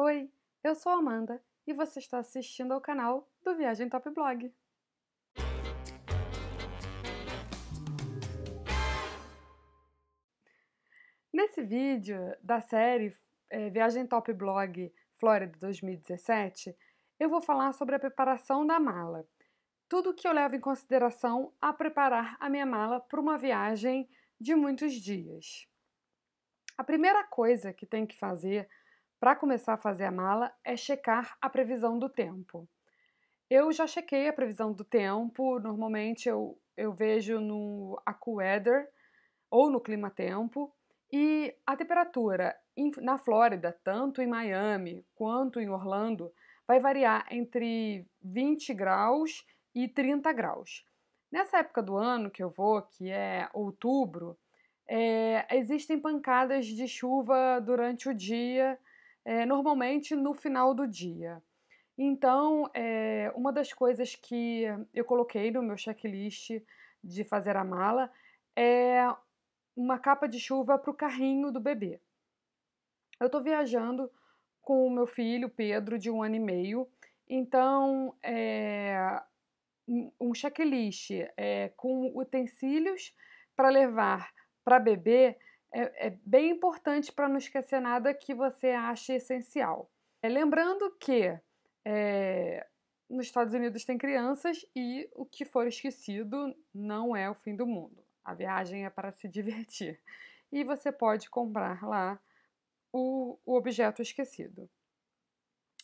Oi, eu sou Amanda e você está assistindo ao canal do Viagem Top Blog. Nesse vídeo da série é, Viagem Top Blog Flórida 2017, eu vou falar sobre a preparação da mala. Tudo que eu levo em consideração a preparar a minha mala para uma viagem de muitos dias. A primeira coisa que tem que fazer para começar a fazer a mala é checar a previsão do tempo. Eu já chequei a previsão do tempo, normalmente eu, eu vejo no AccuWeather ou no Clima Tempo, e a temperatura na Flórida, tanto em Miami quanto em Orlando, vai variar entre 20 graus e 30 graus. Nessa época do ano que eu vou, que é outubro, é, existem pancadas de chuva durante o dia é, normalmente no final do dia. Então, é, uma das coisas que eu coloquei no meu checklist de fazer a mala é uma capa de chuva para o carrinho do bebê. Eu estou viajando com o meu filho Pedro, de um ano e meio, então é, um checklist é, com utensílios para levar para bebê é, é bem importante para não esquecer nada que você ache essencial. É, lembrando que é, nos Estados Unidos tem crianças e o que for esquecido não é o fim do mundo. A viagem é para se divertir. E você pode comprar lá o, o objeto esquecido.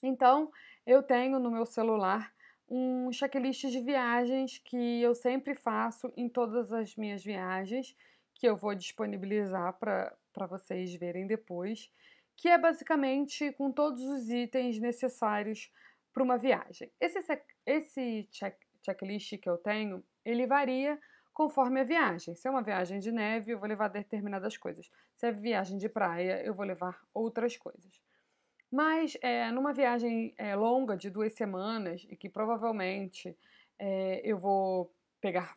Então, eu tenho no meu celular um checklist de viagens que eu sempre faço em todas as minhas viagens que eu vou disponibilizar para vocês verem depois, que é basicamente com todos os itens necessários para uma viagem. Esse, esse check, checklist que eu tenho, ele varia conforme a viagem. Se é uma viagem de neve, eu vou levar determinadas coisas. Se é viagem de praia, eu vou levar outras coisas. Mas é, numa viagem é, longa de duas semanas e que provavelmente é, eu vou pegar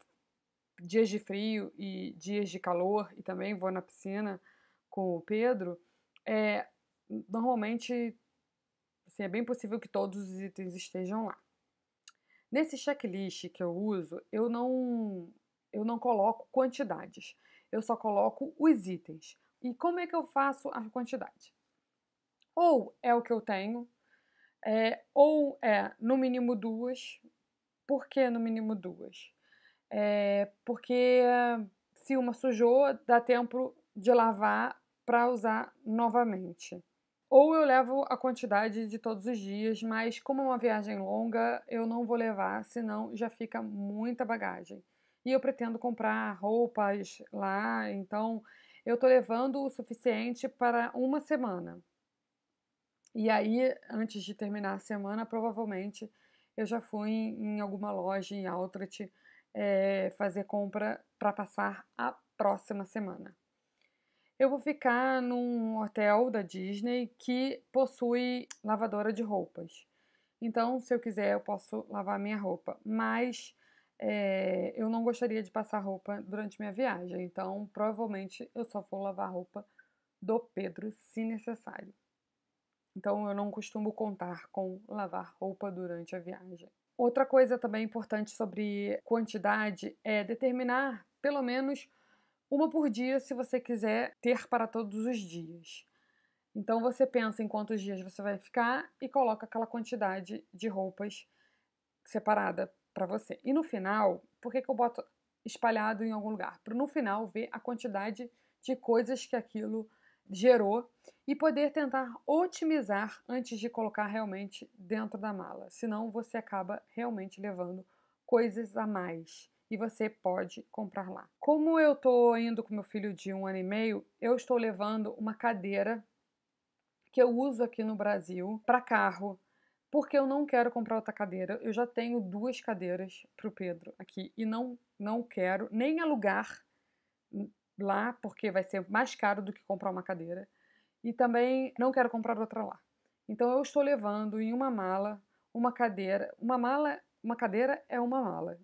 dias de frio e dias de calor, e também vou na piscina com o Pedro, é, normalmente assim, é bem possível que todos os itens estejam lá. Nesse checklist que eu uso, eu não, eu não coloco quantidades, eu só coloco os itens. E como é que eu faço a quantidade? Ou é o que eu tenho, é, ou é no mínimo duas. Por que no mínimo duas? É, porque ah, se uma sujou, dá tempo de lavar para usar novamente. Ou eu levo a quantidade de todos os dias, mas como é uma viagem longa, eu não vou levar, senão já fica muita bagagem. E eu pretendo comprar roupas lá, então eu estou levando o suficiente para uma semana. E aí, antes de terminar a semana, provavelmente eu já fui em alguma loja em outlet é, fazer compra para passar a próxima semana. Eu vou ficar num hotel da Disney que possui lavadora de roupas. Então, se eu quiser, eu posso lavar minha roupa. Mas é, eu não gostaria de passar roupa durante minha viagem. Então, provavelmente, eu só vou lavar roupa do Pedro se necessário. Então, eu não costumo contar com lavar roupa durante a viagem. Outra coisa também importante sobre quantidade é determinar pelo menos uma por dia se você quiser ter para todos os dias. Então você pensa em quantos dias você vai ficar e coloca aquela quantidade de roupas separada para você. E no final, por que, que eu boto espalhado em algum lugar? Para no final ver a quantidade de coisas que aquilo gerou e poder tentar otimizar antes de colocar realmente dentro da mala. Senão você acaba realmente levando coisas a mais e você pode comprar lá. Como eu estou indo com meu filho de um ano e meio, eu estou levando uma cadeira que eu uso aqui no Brasil para carro, porque eu não quero comprar outra cadeira. Eu já tenho duas cadeiras para o Pedro aqui e não não quero nem alugar lá porque vai ser mais caro do que comprar uma cadeira e também não quero comprar outra lá. Então eu estou levando em uma mala uma cadeira, uma mala, uma cadeira é uma mala,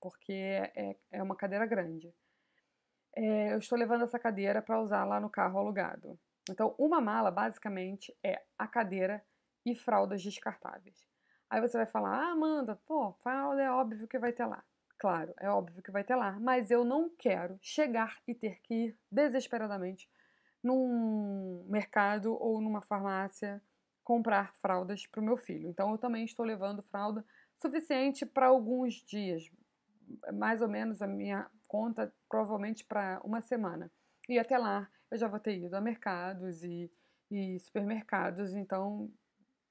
porque é, é uma cadeira grande. É, eu estou levando essa cadeira para usar lá no carro alugado. Então uma mala basicamente é a cadeira e fraldas descartáveis. Aí você vai falar, ah, Amanda, pô, fralda é óbvio que vai ter lá. Claro, é óbvio que vai ter lá, mas eu não quero chegar e ter que ir desesperadamente num mercado ou numa farmácia comprar fraldas para o meu filho. Então eu também estou levando fralda suficiente para alguns dias, mais ou menos a minha conta provavelmente para uma semana. E até lá eu já vou ter ido a mercados e, e supermercados, então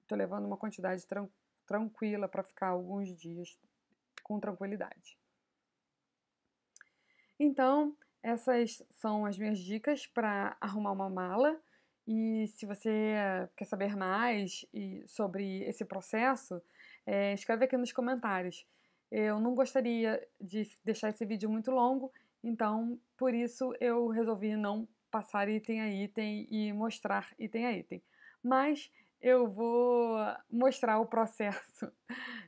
estou levando uma quantidade tran tranquila para ficar alguns dias com tranquilidade. Então, essas são as minhas dicas para arrumar uma mala. E se você quer saber mais sobre esse processo, é, escreve aqui nos comentários. Eu não gostaria de deixar esse vídeo muito longo, então por isso eu resolvi não passar item a item e mostrar item a item. Mas eu vou mostrar o processo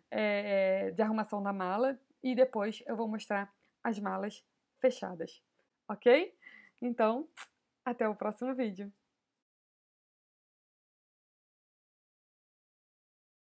é, de arrumação da mala e depois eu vou mostrar as malas fechadas, ok? Então, até o próximo vídeo.